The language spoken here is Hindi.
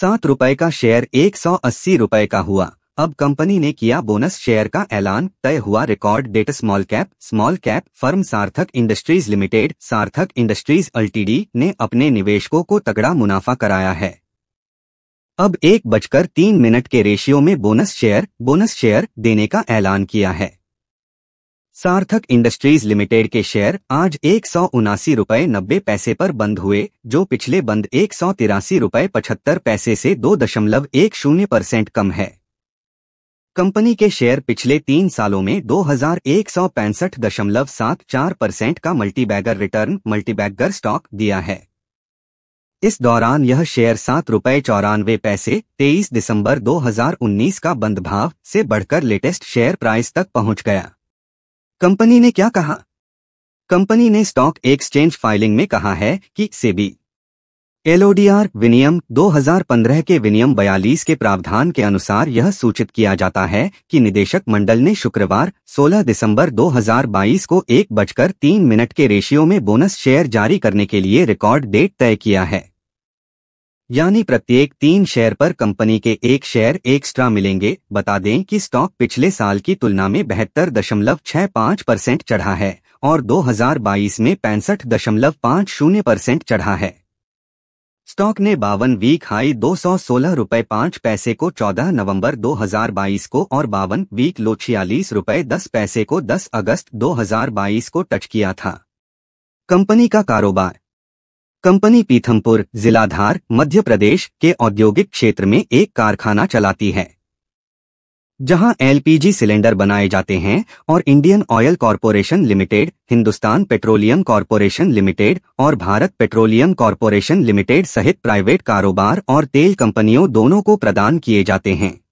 सात रुपए का शेयर एक सौ अस्सी रुपए का हुआ अब कंपनी ने किया बोनस शेयर का ऐलान तय हुआ record date small cap small cap firm Sarthak industries limited Sarthak industries LTD ने अपने निवेशकों को तगड़ा मुनाफा कराया है अब एक बजकर तीन मिनट के रेशियो में बोनस शेयर बोनस शेयर देने का ऐलान किया है सार्थक इंडस्ट्रीज लिमिटेड के शेयर आज एक सौ उनासी रूपए नब्बे पैसे पर बंद हुए जो पिछले बंद एक सौ तिरासी रूपए पचहत्तर पैसे से दो दशमलव एक शून्य परसेंट कम है कंपनी के शेयर पिछले तीन सालों में दो हजार एक सौ पैंसठ दशमलव सात चार परसेंट का मल्टीबैगर रिटर्न मल्टीबैगर स्टॉक दिया है इस दौरान यह शेयर सात रूपए चौरानवे पैसे 23 दिसंबर 2019 का बंद भाव से बढ़कर लेटेस्ट शेयर प्राइस तक पहुंच गया कंपनी ने क्या कहा कंपनी ने स्टॉक एक्सचेंज फाइलिंग में कहा है कि सेबी एलओडीआर विनियम 2015 के विनियम 42 के प्रावधान के अनुसार यह सूचित किया जाता है कि निदेशक मंडल ने शुक्रवार 16 दिसंबर 2022 को एक बजकर तीन मिनट के रेशियो में बोनस शेयर जारी करने के लिए रिकॉर्ड डेट तय किया है यानी प्रत्येक तीन शेयर पर कंपनी के एक शेयर एक्स्ट्रा मिलेंगे बता दें कि स्टॉक पिछले साल की तुलना में बहत्तर दशमलव छह पाँच परसेंट चढ़ा है और 2022 में पैंसठ दशमलव पाँच शून्य परसेंट चढ़ा है स्टॉक ने बावन वीक हाई दो सौ सोलह रूपए पाँच पैसे को 14 नवंबर 2022 को और बावन वीक लो छियालीस रूपए दस पैसे को 10 अगस्त 2022 को टच किया था कंपनी का कारोबार कंपनी पीथमपुर जिलाधार मध्य प्रदेश के औद्योगिक क्षेत्र में एक कारखाना चलाती है जहां एलपीजी सिलेंडर बनाए जाते हैं और Indian oil corporation limited Hindustan petroleum corporation limited और भारत पेट्रोलियम कॉरपोरेशन लिमिटेड सहित प्राइवेट कारोबार और तेल कंपनियों दोनों को प्रदान किए जाते हैं